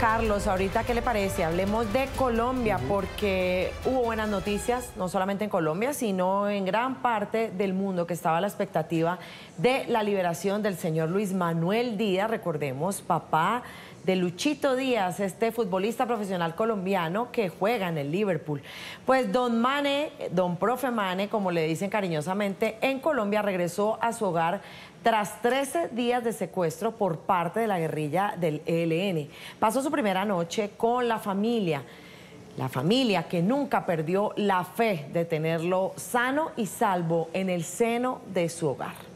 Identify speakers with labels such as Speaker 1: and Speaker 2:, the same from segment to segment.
Speaker 1: Carlos, ahorita, ¿qué le parece? Hablemos de Colombia, porque hubo buenas noticias, no solamente en Colombia, sino en gran parte del mundo que estaba a la expectativa de la liberación del señor Luis Manuel Díaz, recordemos, papá de Luchito Díaz, este futbolista profesional colombiano que juega en el Liverpool. Pues don Mane, don profe Mane, como le dicen cariñosamente, en Colombia regresó a su hogar tras 13 días de secuestro por parte de la guerrilla del ELN. Pasó su primera noche con la familia. La familia que nunca perdió la fe de tenerlo sano y salvo en el seno de su hogar.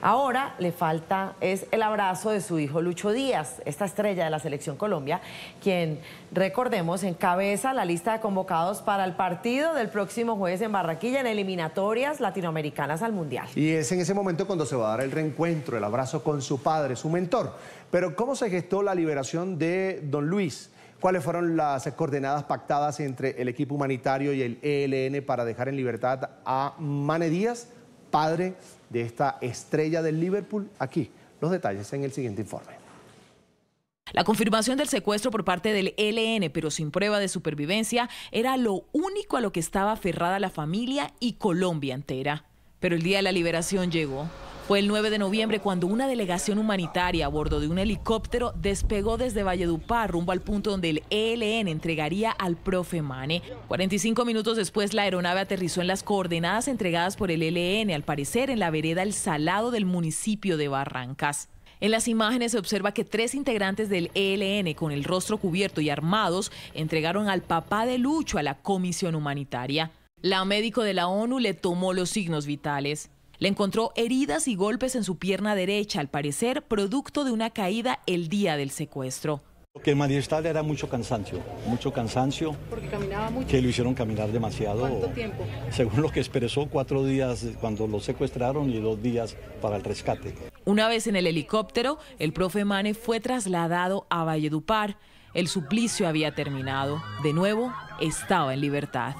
Speaker 1: Ahora le falta es el abrazo de su hijo Lucho Díaz, esta estrella de la selección Colombia, quien, recordemos, encabeza la lista de convocados para el partido del próximo jueves en Barraquilla en eliminatorias latinoamericanas al Mundial.
Speaker 2: Y es en ese momento cuando se va a dar el reencuentro, el abrazo con su padre, su mentor. Pero ¿cómo se gestó la liberación de don Luis? ¿Cuáles fueron las coordenadas pactadas entre el equipo humanitario y el ELN para dejar en libertad a Mane Díaz? padre de esta estrella del Liverpool. Aquí los detalles en el siguiente informe.
Speaker 3: La confirmación del secuestro por parte del e LN, pero sin prueba de supervivencia, era lo único a lo que estaba aferrada la familia y Colombia entera. Pero el día de la liberación llegó. Fue el 9 de noviembre cuando una delegación humanitaria a bordo de un helicóptero despegó desde Valledupar rumbo al punto donde el ELN entregaría al profe Mane. 45 minutos después la aeronave aterrizó en las coordenadas entregadas por el ELN, al parecer en la vereda El Salado del municipio de Barrancas. En las imágenes se observa que tres integrantes del ELN con el rostro cubierto y armados entregaron al papá de Lucho a la comisión humanitaria. La médico de la ONU le tomó los signos vitales. Le encontró heridas y golpes en su pierna derecha, al parecer producto de una caída el día del secuestro.
Speaker 4: Lo que manifestaba era mucho cansancio, mucho cansancio.
Speaker 1: Porque caminaba mucho. Que lo
Speaker 4: hicieron caminar demasiado. tiempo? Según lo que expresó, cuatro días cuando lo secuestraron y dos días para el rescate.
Speaker 3: Una vez en el helicóptero, el profe Mane fue trasladado a Valledupar. El suplicio había terminado. De nuevo, estaba en libertad.